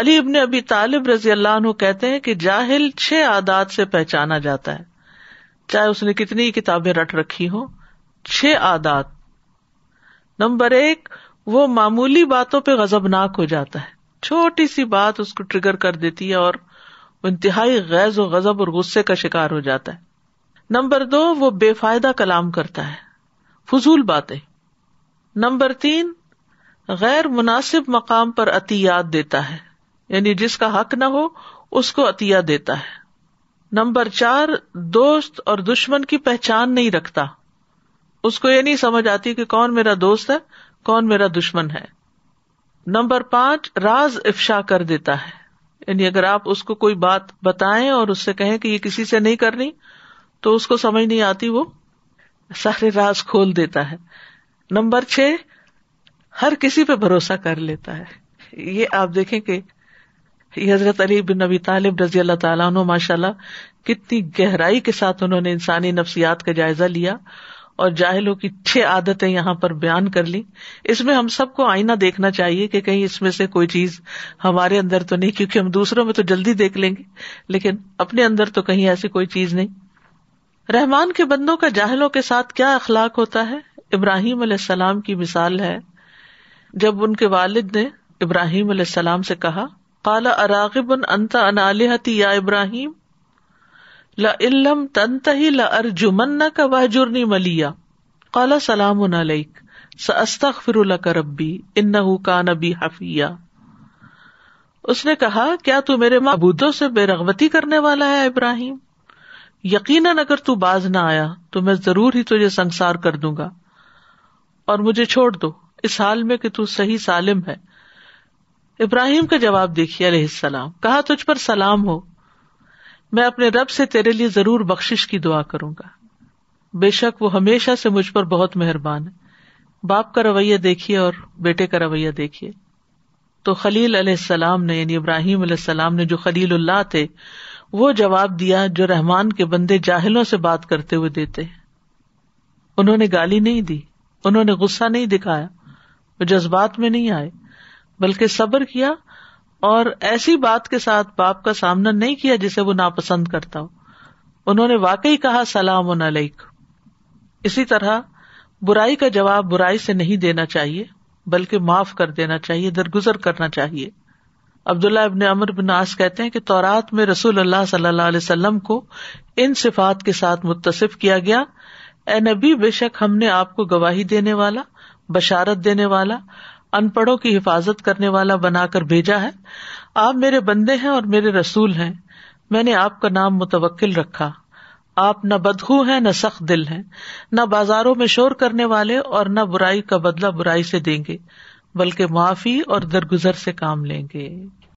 अली इबन अबी तालिब रजी अल्लाह कहते हैं कि जाहिल छह आदात से पहचाना जाता है चाहे उसने कितनी किताबें रट रखी हो छह आदात नंबर एक वो मामूली बातों पर गजबनाक हो जाता है छोटी सी बात उसको ट्रिगर कर देती है और इंतहाई गैज और गजब और गुस्से का शिकार हो जाता है नंबर दो वो बेफायदा कलाम करता है फजूल बातें नंबर तीन गैर मुनासिब मकाम पर अतियात देता है यानी जिसका हक ना हो उसको अतिया देता है नंबर चार दोस्त और दुश्मन की पहचान नहीं रखता उसको ये नहीं समझ आती कि कौन मेरा दोस्त है कौन मेरा दुश्मन है नंबर पांच राज इफ्शा कर देता है यानी अगर आप उसको कोई बात बताएं और उससे कहें कि ये किसी से नहीं करनी तो उसको समझ नहीं आती वो सारे राज खोल देता है नंबर छह हर किसी पे भरोसा कर लेता है ये आप देखें कि ये हजरत अली बिन नबी तालिब रजी अल्लाह तु माशाला कितनी गहराई के साथ उन्होंने इंसानी नफसियात का जायजा लिया और जाहिलों की छह आदतें यहाँ पर बयान कर ली इसमें हम सबको आईना देखना चाहिए कि कहीं इसमें से कोई चीज हमारे अंदर तो नहीं क्योंकि हम दूसरों में तो जल्दी देख लेंगे लेकिन अपने अंदर तो कहीं ऐसी कोई चीज नहीं रहमान के बंदों का जाहलों के साथ क्या अखलाक होता है इब्राहिम सलाम की मिसाल है जब उनके वालिद ने इब्राहिम सलाम से कहा काला अरागिबन अंता अनालिहती या इब्राहिम लम तनतही लर्जुमन्ना का वाहजुर्नी मलिया काला सलाम अलैक सस्तख फिर का रबी इन्ना का नबी हफिया उसने कहा क्या तू मेरे मबूदों से बेरगवती करने वाला है इब्राहिम यकीन अगर तू बाज ना आया तो मैं जरूर ही तुझे संसार कर दूंगा और मुझे छोड़ दो इस हाल में कि तू सही सालिम है इब्राहिम का जवाब देखिए सलाम कहा तुझ पर सलाम हो मैं अपने रब से तेरे लिए जरूर बख्शिश की दुआ करूंगा बेशक वो हमेशा से मुझ पर बहुत मेहरबान है बाप का रवैया देखिए और बेटे का रवैया देखिए तो खलील अलैहिस्सलाम ने यानी इब्राहिम अलैहिस्सलाम ने जो खलील उल्लाह थे वो जवाब दिया जो रहमान के बंदे जाहिलों से बात करते हुए देते हैं उन्होंने गाली नहीं दी उन्होंने गुस्सा नहीं दिखाया वो जज्बात में नहीं आए बल्कि सब्र किया और ऐसी बात के साथ बाप का सामना नहीं किया जिसे वो नापसंद करता हो उन्होंने वाकई कहा सलाम अलैक इसी तरह बुराई का जवाब बुराई से नहीं देना चाहिए बल्कि माफ कर देना चाहिए दरगुजर करना चाहिए अब्दुल्ला अब अमर बिन आस कहते हैं कि तौरात में रसूल अल्लाह सल्लल्लाहु अलैहि वसल्लम को इन सिफात के साथ मुतसिफ किया गया ए नबी बेशक हमने आपको गवाही देने वाला बशारत देने वाला अनपढ़ों की हिफाजत करने वाला बनाकर भेजा है आप मेरे बंदे हैं और मेरे रसूल हैं मैंने आपका नाम मुतवक्किल रखा आप न बदखू हैं न सख्त दिल हैं न बाजारों में शोर करने वाले और न बुराई का बदला बुराई से देंगे बल्कि माफी और दरगुजर से काम लेंगे